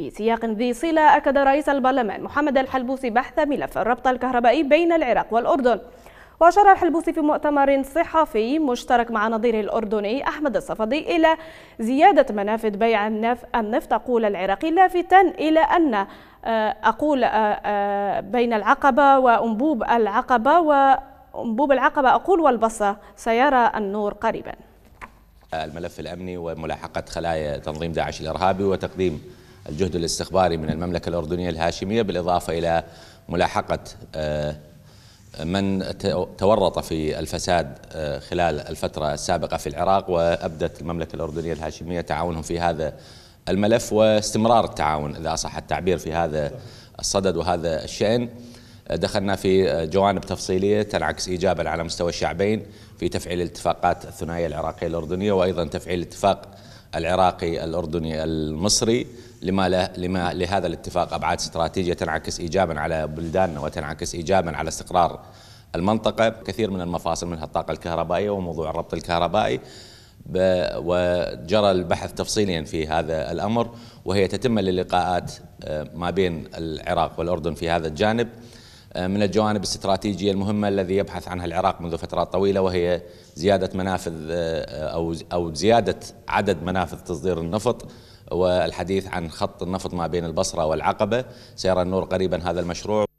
في سياق ذي صلة أكد رئيس البرلمان محمد الحلبوسي بحث ملف الربط الكهربائي بين العراق والأردن وأشار الحلبوسي في مؤتمر صحفي مشترك مع نظيره الأردني أحمد الصفدي إلى زيادة منافذ بيع النفط أقول العراقي لافتا إلى أن آه، أقول آه، آه، بين العقبة وأنبوب العقبة وأنبوب العقبة أقول والبصة سيرى النور قريبا الملف الأمني وملاحقة خلايا تنظيم داعش الإرهابي وتقديم الجهد الاستخباري من المملكة الأردنية الهاشمية بالإضافة إلى ملاحقة آه، من تورط في الفساد آه، خلال الفترة السابقة في العراق وأبدت المملكة الأردنية الهاشمية تعاونهم في هذا الملف واستمرار التعاون إذا صح التعبير في هذا الصدد وهذا الشأن دخلنا في جوانب تفصيلية تنعكس إيجابا على مستوى الشعبين في تفعيل الاتفاقات الثنائية العراقية الأردنية وأيضا تفعيل اتفاق العراقي الأردني المصري لما, لما لهذا الاتفاق أبعاد استراتيجية تنعكس إيجابا على بلداننا وتنعكس إيجابا على استقرار المنطقة كثير من المفاصل منها الطاقة الكهربائية وموضوع الربط الكهربائي وجرى البحث تفصيليا في هذا الأمر وهي تتم للقاءات آه، ما بين العراق والأردن في هذا الجانب آه، من الجوانب الاستراتيجية المهمة الذي يبحث عنها العراق منذ فترات طويلة وهي زيادة منافذ آه، أو أو زيادة عدد منافذ تصدير النفط والحديث عن خط النفط ما بين البصرة والعقبة سيرى النور قريبا هذا المشروع